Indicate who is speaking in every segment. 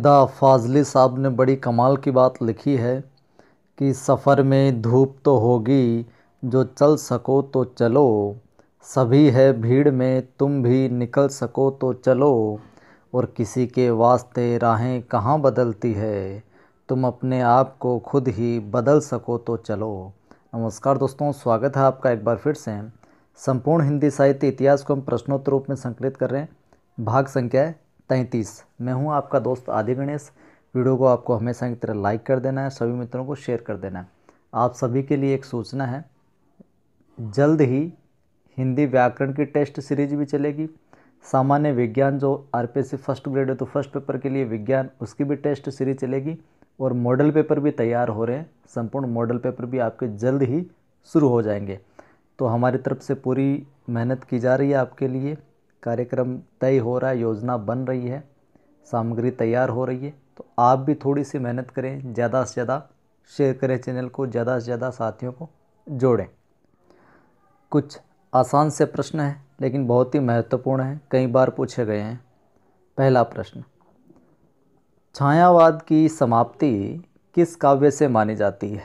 Speaker 1: निदा फाजली साहब ने बड़ी कमाल की बात लिखी है कि सफ़र में धूप तो होगी जो चल सको तो चलो सभी है भीड़ में तुम भी निकल सको तो चलो और किसी के वास्ते राहें कहाँ बदलती है तुम अपने आप को खुद ही बदल सको तो चलो नमस्कार दोस्तों स्वागत है आपका एक बार फिर से संपूर्ण हिंदी साहित्य इतिहास को हम प्रश्नोत्तर रूप में संकलित कर रहे हैं भाग संख्या तैंतीस मैं हूं आपका दोस्त आदि गणेश वीडियो को आपको हमेशा की तरह लाइक कर देना है सभी मित्रों को शेयर कर देना है आप सभी के लिए एक सूचना है जल्द ही हिंदी व्याकरण की टेस्ट सीरीज भी चलेगी सामान्य विज्ञान जो आर फर्स्ट ग्रेड है तो फर्स्ट पेपर के लिए विज्ञान उसकी भी टेस्ट सीरीज चलेगी और मॉडल पेपर भी तैयार हो रहे हैं संपूर्ण मॉडल पेपर भी आपके जल्द ही शुरू हो जाएंगे तो हमारी तरफ से पूरी मेहनत की जा रही है आपके लिए कार्यक्रम तय हो रहा है योजना बन रही है सामग्री तैयार हो रही है तो आप भी थोड़ी सी मेहनत करें ज़्यादा से ज़्यादा शेयर करें चैनल को ज़्यादा से ज़्यादा साथियों को जोड़ें कुछ आसान से प्रश्न हैं लेकिन बहुत ही महत्वपूर्ण हैं कई बार पूछे गए हैं पहला प्रश्न छायावाद की समाप्ति किस काव्य से मानी जाती है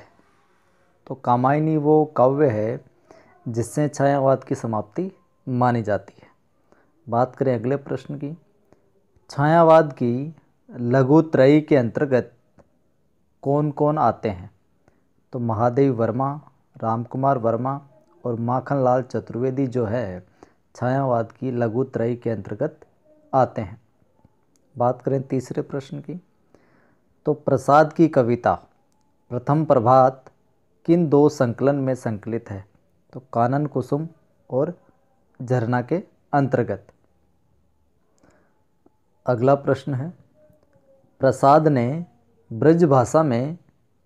Speaker 1: तो कामायनी वो काव्य है जिससे छायावाद की समाप्ति मानी जाती है बात करें अगले प्रश्न की छायावाद की लघुत्रयी के अंतर्गत कौन कौन आते हैं तो महादेव वर्मा रामकुमार वर्मा और माखनलाल चतुर्वेदी जो है छायावाद की लघुत्रयी के अंतर्गत आते हैं बात करें तीसरे प्रश्न की तो प्रसाद की कविता प्रथम प्रभात किन दो संकलन में संकलित है तो कानन कुसुम और झरना के अंतर्गत अगला प्रश्न है प्रसाद ने ब्रज भाषा में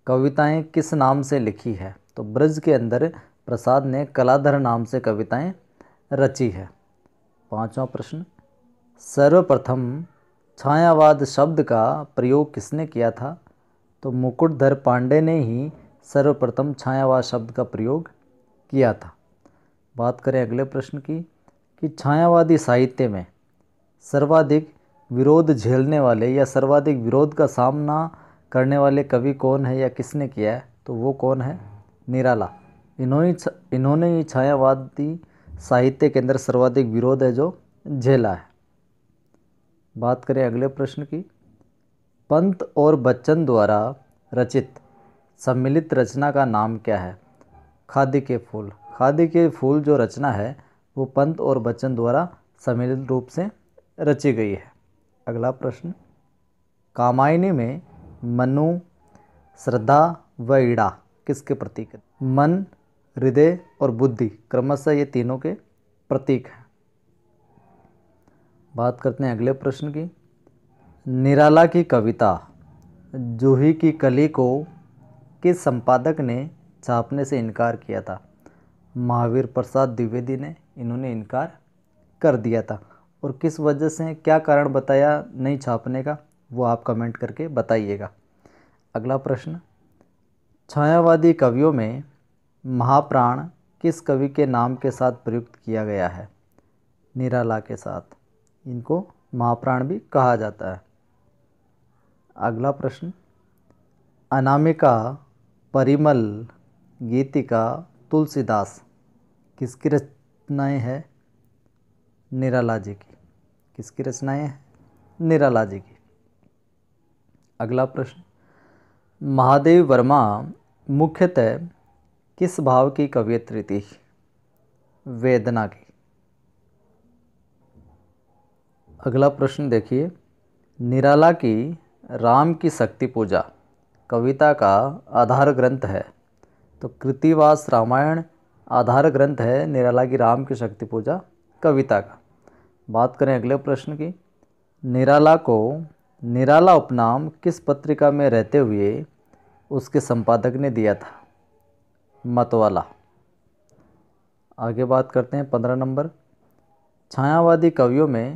Speaker 1: कविताएं किस नाम से लिखी है तो ब्रज के अंदर प्रसाद ने कलाधर नाम से कविताएं रची है पांचवा प्रश्न सर्वप्रथम छायावाद शब्द का प्रयोग किसने किया था तो मुकुटधर पांडे ने ही सर्वप्रथम छायावाद शब्द का प्रयोग किया था बात करें अगले प्रश्न की कि छायावादी साहित्य में सर्वाधिक विरोध झेलने वाले या सर्वाधिक विरोध का सामना करने वाले कवि कौन है या किसने किया है तो वो कौन है निराला इन्होंने इन्होंने ही छायावादी साहित्य के अंदर सर्वाधिक विरोध है जो झेला है बात करें अगले प्रश्न की पंत और बच्चन द्वारा रचित सम्मिलित रचना का नाम क्या है खादी के फूल खादी के फूल जो रचना है वो पंत और बच्चन द्वारा सम्मिलित रूप से रची गई है अगला प्रश्न कामायनी में मनु श्रद्धा व ईड़ा किसके प्रतीक है मन हृदय और बुद्धि क्रमशः ये तीनों के प्रतीक हैं बात करते हैं अगले प्रश्न की निराला की कविता जूही की कली को किस संपादक ने छापने से इनकार किया था महावीर प्रसाद द्विवेदी ने इन्होंने इनकार कर दिया था और किस वजह से क्या कारण बताया नहीं छापने का वो आप कमेंट करके बताइएगा अगला प्रश्न छायावादी कवियों में महाप्राण किस कवि के नाम के साथ प्रयुक्त किया गया है निराला के साथ इनको महाप्राण भी कहा जाता है अगला प्रश्न अनामिका परिमल गीतिका तुलसीदास किसकी रचनाएं हैं निराला जी की किसकी रचनाएं हैं निराला जी की अगला प्रश्न महादेव वर्मा मुख्यतः किस भाव की कवियत्री थी वेदना की अगला प्रश्न देखिए निराला की राम की शक्ति पूजा कविता का आधार ग्रंथ है तो कृतिवास रामायण आधार ग्रंथ है निराला की राम की शक्ति पूजा कविता का बात करें अगले प्रश्न की निराला को निराला उपनाम किस पत्रिका में रहते हुए उसके संपादक ने दिया था मतवाला आगे बात करते हैं पंद्रह नंबर छायावादी कवियों में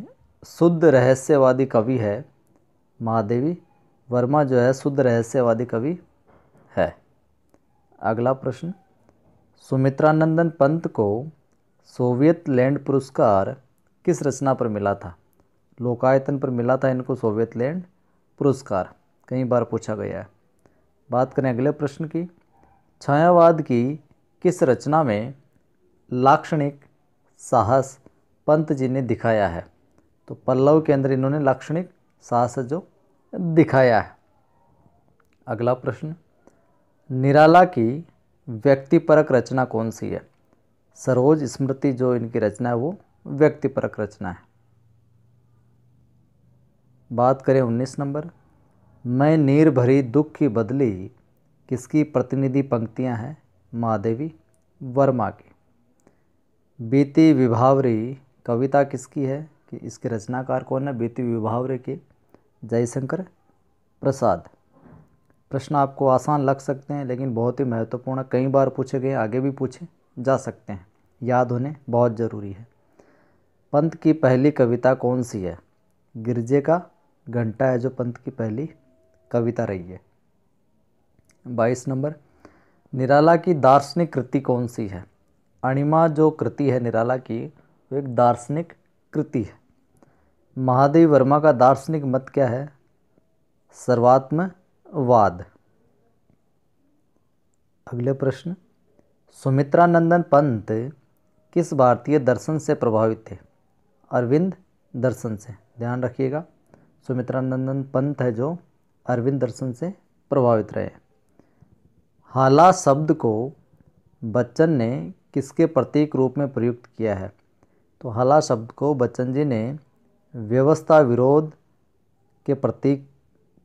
Speaker 1: शुद्ध रहस्यवादी कवि है महादेवी वर्मा जो है शुद्ध रहस्यवादी कवि है अगला प्रश्न सुमित्रानंदन पंत को सोवियत लैंड पुरस्कार किस रचना पर मिला था लोकायतन पर मिला था इनको सोवियत लैंड पुरस्कार कई बार पूछा गया है बात करें अगले प्रश्न की छायावाद की किस रचना में लाक्षणिक साहस पंत जी ने दिखाया है तो पल्लव के अंदर इन्होंने लाक्षणिक साहस जो दिखाया है अगला प्रश्न निराला की व्यक्तिपरक रचना कौन सी है सरोज स्मृति जो इनकी रचना है वो व्यक्तिपरक रचना है बात करें उन्नीस नंबर मैं नीर भरी दुख की बदली किसकी प्रतिनिधि पंक्तियां हैं महादेवी वर्मा की बीती विभावरी कविता किसकी है कि इसके रचनाकार कौन है बीती विभावरी के जयशंकर प्रसाद प्रश्न आपको आसान लग सकते हैं लेकिन बहुत ही महत्वपूर्ण कई बार पूछे गए आगे भी पूछे जा सकते हैं याद होने बहुत ज़रूरी है पंत की पहली कविता कौन सी है गिरजे का घंटा है जो पंत की पहली कविता रही है बाईस नंबर निराला की दार्शनिक कृति कौन सी है अणिमा जो कृति है निराला की वो एक दार्शनिक कृति है महादेव वर्मा का दार्शनिक मत क्या है सर्वात्मवाद अगले प्रश्न सुमित्रा नंदन पंत किस भारतीय दर्शन से प्रभावित थे अरविंद दर्शन से ध्यान रखिएगा सुमित्रानंदन पंत है जो अरविंद दर्शन से प्रभावित रहे हाला शब्द को बच्चन ने किसके प्रतीक रूप में प्रयुक्त किया है तो हाला शब्द को बच्चन जी ने व्यवस्था विरोध के प्रतीक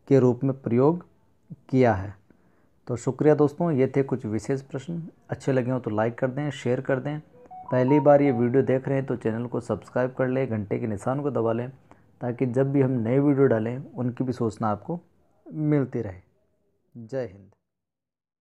Speaker 1: के रूप में प्रयोग किया है तो शुक्रिया दोस्तों ये थे कुछ विशेष प्रश्न अच्छे लगे हों तो लाइक कर दें शेयर कर दें पहली बार ये वीडियो देख रहे हैं तो चैनल को सब्सक्राइब कर लें घंटे के निशान को दबा लें ताकि जब भी हम नए वीडियो डालें उनकी भी सूचना आपको मिलती रहे जय हिंद